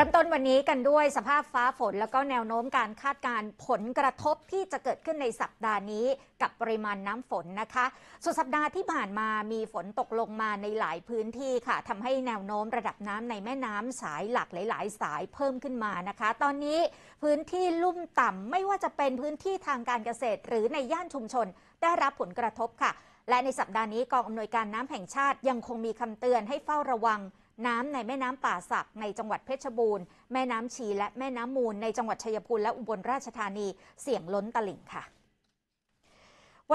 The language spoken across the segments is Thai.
ริ่มต้นวันนี้กันด้วยสภาพฟ้าฝนแล้วก็แนวโน้มการคาดการผลกระทบที่จะเกิดขึ้นในสัปดาห์นี้กับปริมาณน้ำฝนนะคะสุดสัปดาห์ที่ผ่านมามีฝนตกลงมาในหลายพื้นที่ค่ะทำให้แนวโน้มระดับน้ำในแม่น้ำสายหลักหลาย ๆ สายเพิ่มขึ้นมานะคะ ตอนนี้พื้นที่ลุ่มต่ำไม่ว่าจะเป็นพื้นที่ทางการเกษตร หรือในย่านชุมชน ได้รับผลกระทบค่ะ และในสัปดาห์นี้กองอำนวยการน้ำแห่งชาติ ยังคงมีคำเตือนให้เฝ้าระวังน้ำในแม่น้ำป่าสักในจังหวัดเพชรบูรณ์แม่น้ำชีและแม่น้ำมูลในจังหวัดชัยภูมิและอุบลราชธานีเสี่ยงล้นตลิ่งค่ะ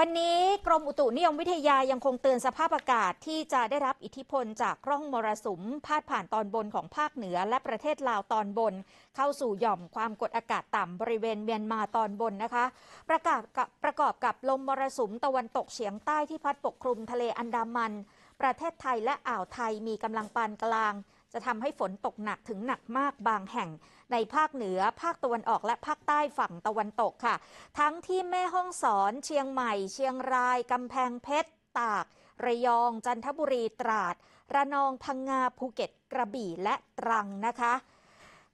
วันนี้กรมอุตุนิยมวิทยายังคงเตือนสภาพอากาศที่จะได้รับอิทธิพลจากร่องมรสุมพาดผ่านตอนบนของภาคเหนือและประเทศลาวตอนบน เข้าสู่หย่อมความกดอากาศต่ำบริเวณเมียนมาตอนบนนะคะประกาศประกอบกับลมมรสุมตะวันตกเฉียงใต้ที่พัดปกคลุมทะเลอันดามันประเทศไทยและอ่าวไทยมีกำลังปานกลาง จะทำให้ฝนตกหนักถึงหนักมากบางแห่ง ในภาคเหนือภาคตะวันออกและภาคใต้ฝั่งตะวันตกค่ะ ทั้งที่แม่ห้องสอนเชียงใหม่เชียงรายกำแพงเพชรตาก ระยองจันทบุรีตราด ระนองพังงาภูเก็ตกระบี่และตรังนะคะ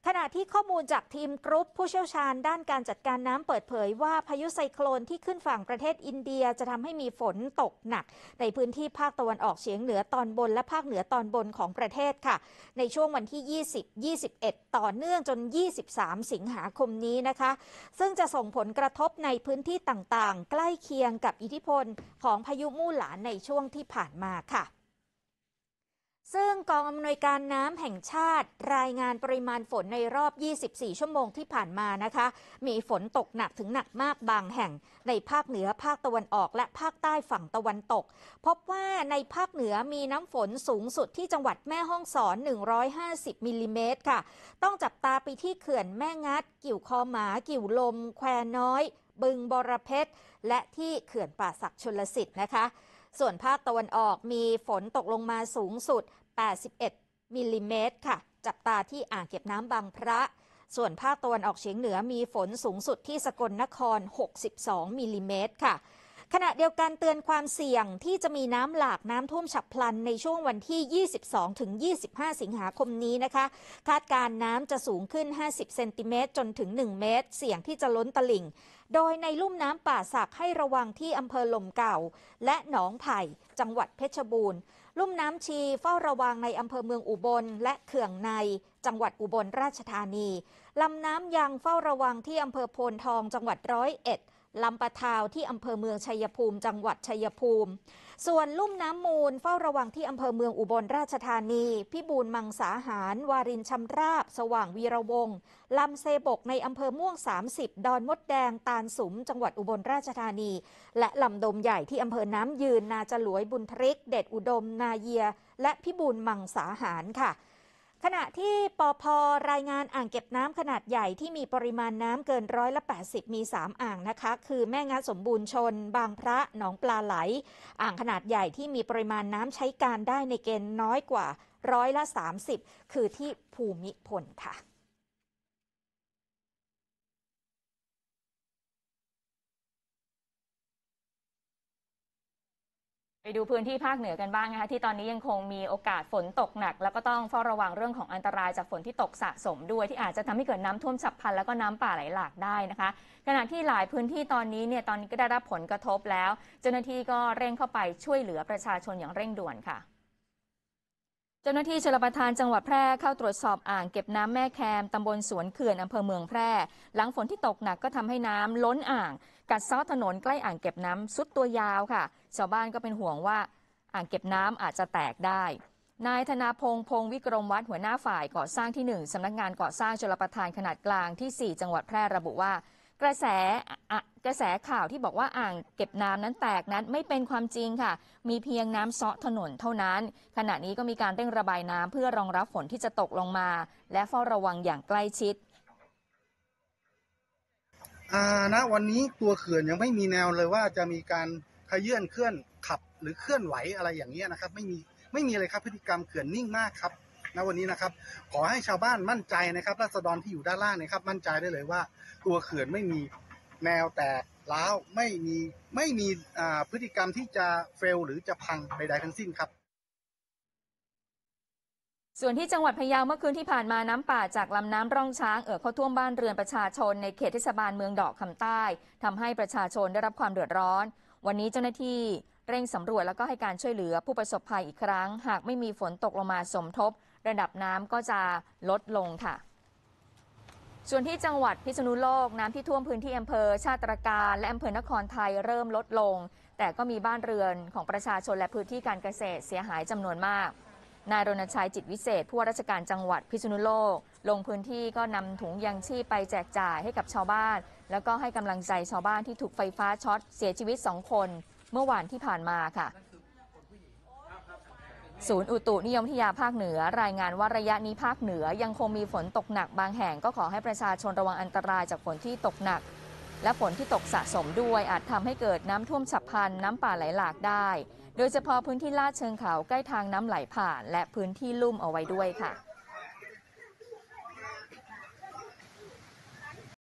ขณะที่ข้อมูลจากทีมกรุ๊ป ผู้เชี่ยวชาญด้านการจัดการน้ำเปิดเผยว่า พายุไซโคลนที่ขึ้นฝั่งประเทศอินเดียจะทำให้มีฝนตกหนัก ในพื้นที่ภาคตะวันออกเฉียงเหนือตอนบนและภาคเหนือตอนบนของประเทศค่ะ ในช่วงวันที่ 20 21 ต่อเนื่องจน 23 สิงหาคมนี้นะคะ ซึ่งจะส่งผลกระทบในพื้นที่ต่างๆ ใกล้เคียงกับอิทธิพลของพายุมู่หลานในช่วงที่ผ่านมาค่ะกองอำนวยการน้ำแห่งชาติ รายงานปริมาณฝนในรอบ 24 ชั่วโมงที่ผ่านมานะคะ มีฝนตกหนักถึงหนักมากบางแห่งในภาคเหนือภาคตะวันออกและภาคใต้ฝั่งตะวันตกพบว่าในภาคเหนือมีน้ำฝนสูงสุดที่จังหวัดแม่ฮ่องสอน 150มิลลิเมตรค่ะ ต้องจับตาไปที่เขื่อนแม่งัด กิ่วคอหมา กิ่วลมแควน้อย บึงบรเพชรและที่เขื่อนป่าศักชลสิทธิ์นะคะ ส่วนภาคตะวันออกมีฝนตกลงมาสูงสุด81มิลลิเมตรค่ะ จับตาที่อ่างเก็บน้ำบางพระ ส่วนภาคตะวันออกเฉียงเหนือมีฝนสูงสุดที่สกลนคร 62มิลลิเมตรค่ะขณะเดียวกันเตือนความเสี่ยงที่จะมีน้ำหลากน้ำท่วมฉับพลันในช่วงวันที่ 22ถึง25 สิงหาคมนี้นะคะ คาดการน้ำจะสูงขึ้น 50 เซนติเมตรจนถึง 1 เมตร เสี่ยงที่จะล้นตลิ่ง โดยในลุ่มน้ำป่าสักให้ระวังที่อำเภอลมเก่า และหนองไผ่จังหวัดเพชรบูรณ์ ลุ่มน้ำชีเฝ้าระวังในอำเภอเมืองอุบลและเขื่องในจังหวัดอุบลราชธานีลำน้ำยางเฝ้าระวังที่อำเภอโพนทองจังหวัดร้อยเอ็ดลำปะทาวที่อำเภอเมืองชัยภูมิจังหวัดชัยภูมิ ส่วนลุ่มน้ำมูลเฝ้าระวังที่อำเภอเมืองอุบลราชธานีพิบูลมังสาหารวารินชำราบ สว่างวีระวงลำเซบกในอำเภอม่วง 30 ดอนมดแดงตาลสุมจังหวัดอุบลราชธานี และลำดมใหญ่ที่อำเภอน้ำยืนนาจลวยบุญทริก เด็ดอุดมนาเยีย และพิบูลมังสาหารค่ะขณะที่ปอพอรายงานอ่างเก็บน้ำขนาดใหญ่ที่มีปริมาณน้ำเกินร้อยละ80 มี 3 อ่างนะคะ คือแม่งาสมบูรณ์ชน บางพระหนองปลาไหล อ่างขนาดใหญ่ที่มีปริมาณน้ำใช้การได้ในเกณฑ์น้อยกว่าร้อยละ30 คือที่ภูมิพลค่ะไปดูพื้นที่ภาคเหนือกันบ้างนะคะที่ตอนนี้ยังคงมีโอกาสฝนตกหนัก แล้วก็ต้องเฝ้าระวังเรื่องของอันตรายจากฝนที่ตกสะสมด้วย ที่อาจจะทำให้เกิดน้ำท่วมฉับพลันแล้วก็น้ำป่าไหลหลากได้นะคะ ขณะที่หลายพื้นที่ตอนนี้เนี่ยตอนนี้ก็ได้รับผลกระทบแล้ว เจ้าหน้าที่ก็เร่งเข้าไปช่วยเหลือประชาชนอย่างเร่งด่วนค่ะ เจ้าหน้าที่ชลประทานจังหวัดแพร่เข้าตรวจสอบอ่างเก็บน้ำแม่แคมตำบลสวนเขื่อนอำเภอเมืองแพร่ หลังฝนที่ตกหนักก็ทำให้น้ำล้นอ่างกัดซ้อถนนใกล้อ่างเก็บน้ำซุดตัวยาวค่ะ ชาวบ้านก็เป็นห่วงว่าอ่างเก็บน้ำอาจจะแตกได้ นายธนาพง์พงวิกรมวัดหัวหน้าฝ่ายก่อสร้างที่ 1 สำนักงานก่อสร้าง ชลประทานขนาดกลางที่ 4 จังหวัดแพร่ระบุว่ากระแสกระแสข่าวที่บอกว่าอ่างเก็บน้ำนั้นแตกนั้นไม่เป็นความจริงค่ะ มีเพียงน้ำซาะถนนเท่านั้น ขณะนี้ก็มีการเร่งระบายน้ำ เพื่อรองรับฝนที่จะตกลงมา และเฝ้าระวังอย่างใกล้ชิดณวันนี้ตัวเขื่อนยังไม่มีแนวเลยว่าจะมีการขยื่นเคลื่อนขับหรือเคลื่อนไหวอะไรอย่างเงี้ยนะครับไม่มีไม่มีเลยครับพฤติกรรมเขื่อนนิ่งมากครับณวันนี้นะครับขอให้ชาวบ้านมั่นใจนะครับรัษฎรที่อยู่ด้านล่างนะครับ มั่นใจได้เลยว่า ตัวเขื่อนไม่มีแนวแตกร้าว ไม่มีไม่มีพฤติกรรมที่จะเฟลหรือจะพังใดๆทั้งสิ้นครับส่วนที่จังหวัดพะเยาเมื่อคืนที่ผ่านมาน้ำป่า จากลำน้ำร่องช้างเอ่อเข้าท่วมบ้านเรือนประชาชนในเขตเทศบาลเมืองดอกคำใต้ทำให้ประชาชนได้รับความเดือดร้อน วันนี้เจ้าหน้าที่เร่งสำรวจแล้วก็ให้การช่วยเหลือผู้ประสบภัยอีกครั้ง หากไม่มีฝนตกลงมาสมทบ ระดับน้ำก็จะลดลงค่ะ ส่วนที่จังหวัดพิษณุโลกน้ำที่ท่วมพื้นที่อำเภอ ชาติรการและอำเภอนครไทยเริ่มลดลง แต่ก็มีบ้านเรือนของประชาชนและพื้นที่การเกษตรเสียหายจำนวนมากนายรณชัยจิตวิเศษ ผู้ว่าราชการจังหวัดพิษณุโลก ลงพื้นที่ก็นำถุงยางชีพไปแจกจ่ายให้กับชาวบ้าน แล้วก็ให้กำลังใจชาวบ้านที่ถูกไฟฟ้าช็อต เสียชีวิต 2 คนเมื่อวานที่ผ่านมาค่ะ ศูนย์อุตุนิยมวิทยาภาคเหนือรายงานว่าระยะนี้ภาคเหนือยังคงมีฝนตกหนัก บางแห่งก็ขอให้ประชาชนระวังอันตรายจากฝนที่ตกหนักและฝนที่ตกสะสมด้วยอาจทำให้เกิดน้ำท่วมฉับพลัน น้ำป่าไหลหลากได้ โดยเฉพาะพื้นที่ลาดเชิงเขาใกล้ทางน้ำไหลผ่าน และพื้นที่ลุ่มเอาไว้ด้วยค่ะ